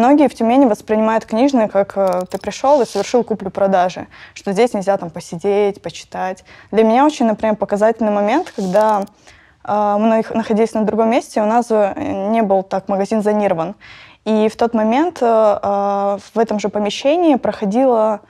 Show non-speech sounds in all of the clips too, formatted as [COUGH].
Многие в Тюмени воспринимают книжные, как э, ты пришел и совершил куплю-продажи, что здесь нельзя там посидеть, почитать. Для меня очень, например, показательный момент, когда э, мы находились на другом месте, у нас э, не был так магазин зонирован. И в тот момент э, э в этом же помещении проходила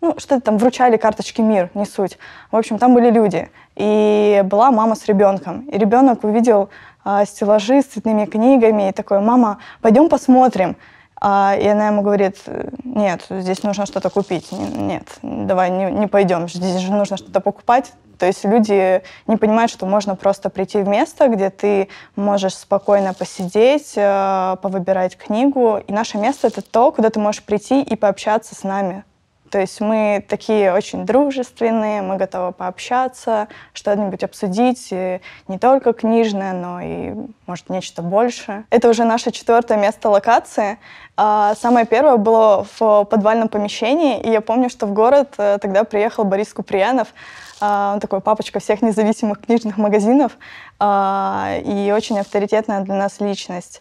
ну, что-то там вручали карточки «Мир», не суть. В общем, там были люди. И была мама с ребенком. И ребенок увидел э, стеллажи с цветными книгами и такой, «Мама, пойдем посмотрим». А, и она ему говорит, нет, здесь нужно что-то купить. Нет, давай не, не пойдем, здесь же нужно что-то покупать. То есть люди не понимают, что можно просто прийти в место, где ты можешь спокойно посидеть, э, повыбирать книгу. И наше место — это то, куда ты можешь прийти и пообщаться с нами. То есть мы такие очень дружественные, мы готовы пообщаться, что-нибудь обсудить, и не только книжное, но и, может, нечто больше. Это уже наше четвертое место локации. А самое первое было в подвальном помещении, и я помню, что в город э, тогда приехал Борис Куприянов, а, он такой папочка всех независимых книжных магазинов а, и очень авторитетная для нас личность.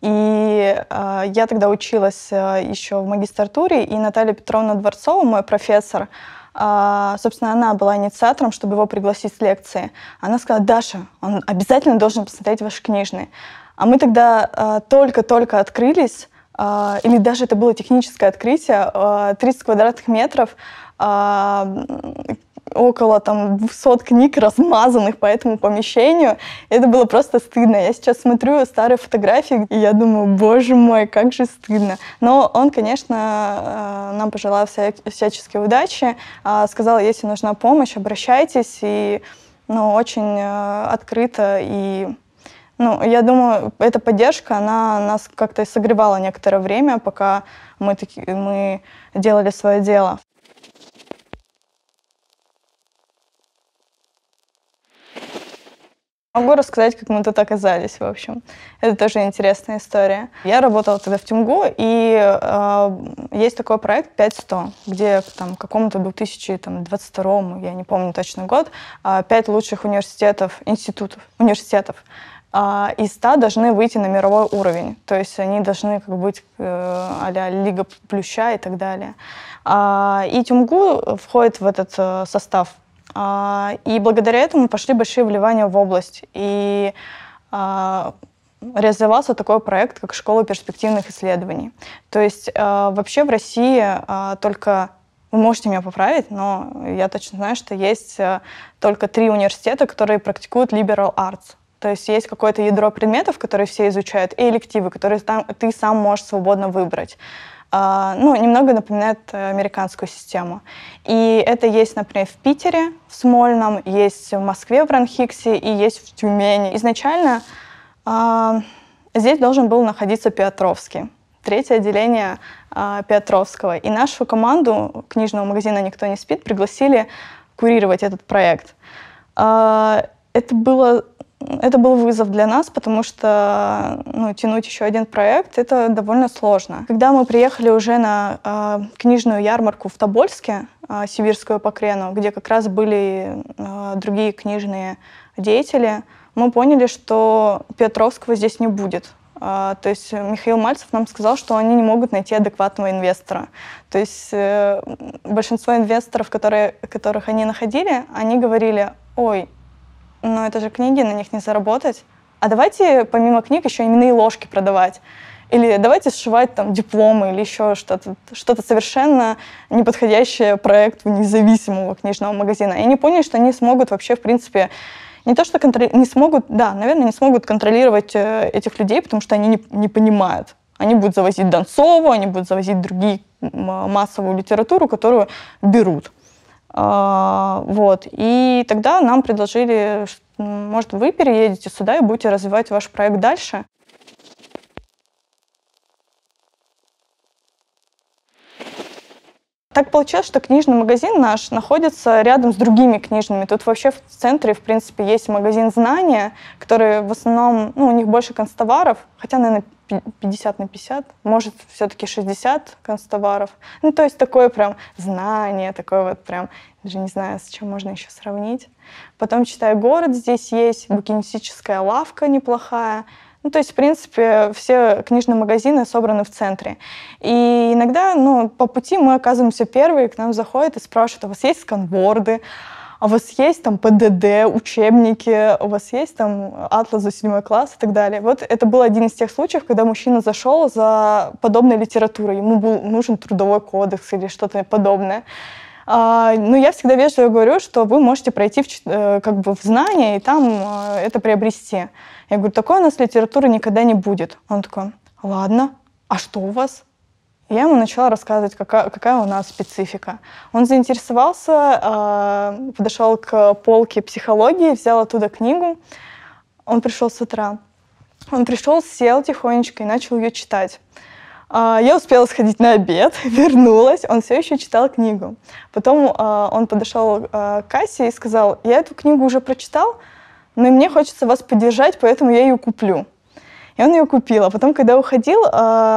И э, я тогда училась э, еще в магистратуре, и Наталья Петровна Дворцова, мой профессор, э, собственно, она была инициатором, чтобы его пригласить с лекции. Она сказала, Даша, он обязательно должен посмотреть ваши книжные. А мы тогда э, только-только открылись, э, или даже это было техническое открытие, 30 э, квадратных метров около там 200 книг, размазанных по этому помещению. Это было просто стыдно. Я сейчас смотрю старые фотографии, и я думаю, боже мой, как же стыдно. Но он, конечно, э, нам пожелал вся, всяческой удачи, а сказал, если нужна помощь, обращайтесь, и ну, очень э, открыто и ну, я думаю, эта поддержка, она нас как-то согревала некоторое время, пока мы, таки, мы делали свое дело. Могу рассказать, как мы тут оказались, в общем. Это тоже интересная история. Я работала тогда в Тюмгу, и э, есть такой проект 5100, где там какому-то 2022, я не помню точно год, а, пять лучших университетов, институтов, университетов э, из 100 должны выйти на мировой уровень. То есть они должны как быть э, а Лига Плюща и так далее. Э, и Тюмгу входит в этот э, состав а, и благодаря этому пошли большие вливания в область. И а, реализовался такой проект, как «Школа перспективных исследований». То есть а, вообще в России только вы можете меня поправить, но я точно знаю, что есть только три университета, которые практикуют liberal arts. То есть есть какое-то ядро предметов, которые все изучают, и элективы, которые там, ты сам можешь свободно выбрать. А, ну, немного напоминает э, американскую систему. И это есть, например, в Питере, в Смольном, есть в Москве, в Ранхиксе и есть в Тюмени. Изначально а, здесь должен был находиться Петровский третье отделение э, Петровского. И нашу команду книжного магазина «Никто не спит» пригласили курировать этот проект. Э, это было это был вызов для нас, потому что ну, тянуть еще один проект это довольно сложно. Когда мы приехали уже на э, книжную ярмарку в Тобольске, э, сибирскую по где как раз были э, другие книжные деятели, мы поняли, что Петровского здесь не будет. То есть Михаил Мальцев нам сказал, что они не могут найти адекватного инвестора. То есть э, большинство инвесторов, которые, которых они находили, они говорили, ой, но это же книги, на них не заработать. А давайте помимо книг еще именные ложки продавать. Или давайте сшивать там дипломы или еще что-то. Что-то совершенно неподходящее проекту независимого книжного магазина. И они поняли, что они смогут вообще, в принципе, не то что контроли... не смогут, да, наверное, не смогут контролировать э, этих людей, потому что они не, не понимают. Они будут завозить Донцову, они будут завозить другие а, массовую литературу, которую берут. А, вот. И тогда нам предложили, может, вы переедете сюда и будете развивать ваш проект дальше. Так получилось, что книжный магазин наш находится рядом с другими книжными. Тут вообще в центре, в принципе, есть магазин «Знания», который в основном, ну, у них больше констоваров, хотя, наверное, 50 на 50, может, все-таки 60 констоваров. Ну, то есть такое прям знание, такое вот прям, даже не знаю, с чем можно еще сравнить. Потом читаю «Город», здесь есть букинистическая лавка неплохая, ну, то есть, в принципе, все книжные магазины собраны в центре. И иногда, ну, по пути мы оказываемся первые, к нам заходят и спрашивают, «А у вас есть сканворды? а у вас есть там ПДД, учебники, у вас есть там атлас за седьмой класс и так далее. Вот это был один из тех случаев, когда мужчина зашел за подобной литературой, ему был нужен трудовой кодекс или что-то подобное. А, Но ну, я всегда вежливо говорю, что вы можете пройти в, э, как бы в знания и там э, это приобрести. Я говорю, такой у нас литературы никогда не будет. Он такой, ладно, а что у вас? Я ему начала рассказывать, какая, какая у нас специфика. Он заинтересовался, э, подошел к полке психологии, взял оттуда книгу. Он пришел с утра. Он пришел, сел тихонечко и начал ее читать. А, я успела сходить на обед, [LAUGHS] вернулась, он все еще читал книгу. Потом а, он подошел а, к кассе и сказал, я эту книгу уже прочитал, но мне хочется вас поддержать, поэтому я ее куплю. И он ее купил. А потом, когда уходил, я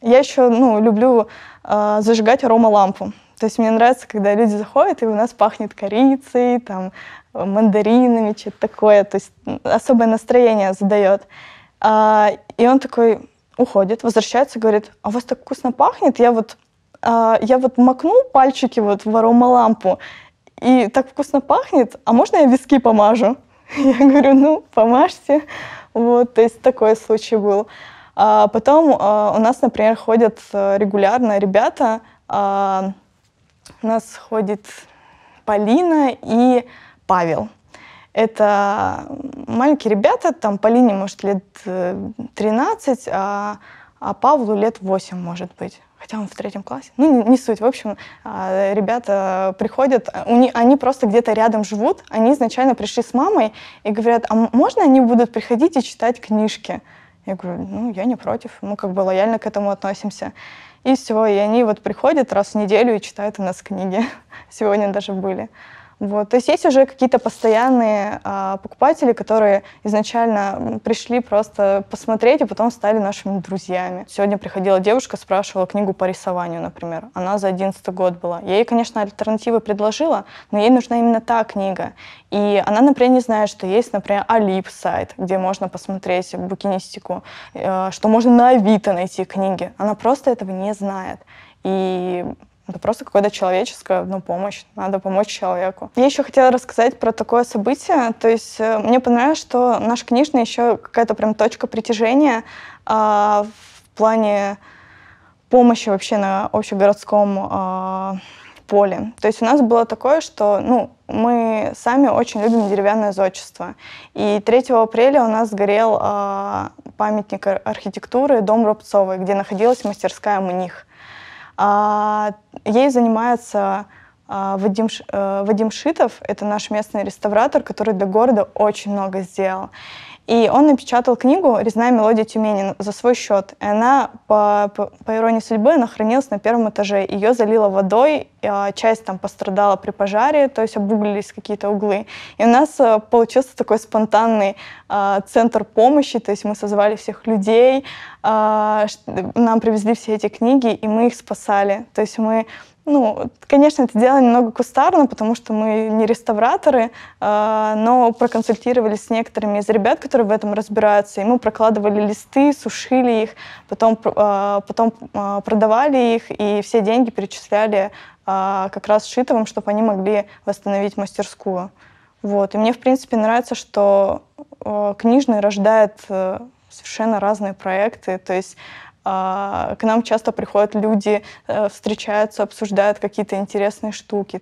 еще ну, люблю зажигать аромалампу. То есть мне нравится, когда люди заходят, и у нас пахнет корицей, там, мандаринами, что-то такое. То есть особое настроение задает. И он такой, уходит, возвращается, говорит, а у вас так вкусно пахнет, я вот, э, я вот макнул пальчики вот в аромалампу, и так вкусно пахнет, а можно я виски помажу? [LAUGHS] Я говорю, ну, помажьте. Вот, то есть такой случай был. А потом а, у нас, например, ходят э, регулярно ребята. А, у нас ходит Полина и Павел. Это маленькие ребята, там Полине, может, лет 13, э, а, а Павлу лет 8, может быть. Хотя он в третьем классе. Ну, не, не суть. В общем, а, ребята приходят, них, они просто где-то рядом живут. Они изначально пришли с мамой и говорят, а можно они будут приходить и читать книжки? Я говорю, ну, я не против. Мы как бы лояльно к этому относимся. И все, и они вот приходят раз в неделю и читают у нас книги. [LAUGHS] Сегодня даже были. Вот. То есть есть уже какие-то постоянные а, покупатели, которые изначально пришли просто посмотреть и а потом стали нашими друзьями. Сегодня приходила девушка, спрашивала книгу по рисованию, например. Она за 11 год была. Я ей, конечно, альтернативы предложила, но ей нужна именно та книга. И она, например, не знает, что есть, например, Алип сайт, где можно посмотреть букинистику, э, что можно на Авито найти книги. Она просто этого не знает. И это просто какая-то человеческая ну, помощь. Надо помочь человеку. Я еще хотела рассказать про такое событие. То есть э, мне понравилось, что наша книжная еще какая-то прям точка притяжения а, в плане помощи вообще на общегородском а, поле. То есть у нас было такое, что ну, мы сами очень любим деревянное зодчество. И 3 апреля у нас сгорел а, памятник архитектуры дом Рубцовой, где находилась мастерская «Мних». них. А Ей занимается а, Вадим, э, Вадим Шитов, это наш местный реставратор, который для города очень много сделал. И он напечатал книгу «Резная мелодия Тюмени» за свой счет. И она, по, по, по иронии судьбы, она хранилась на первом этаже. Ее залило водой, а, часть там пострадала при пожаре, то есть обуглились какие-то углы. И у нас э, получился такой спонтанный э, центр помощи, то есть мы созвали всех людей, э, нам привезли все эти книги, и мы их спасали. То есть мы ну, конечно, это дело немного кустарно, потому что мы не реставраторы, а, но проконсультировались с некоторыми из ребят, которые в этом разбираются, и мы прокладывали листы, сушили их, потом, а, потом а, продавали их, и все деньги перечисляли как раз Шитовым, чтобы они могли восстановить мастерскую. Вот. И мне, в принципе, нравится, что книжный рождает э, совершенно разные проекты, то есть а, к нам часто приходят люди, э, встречаются, обсуждают какие-то интересные штуки.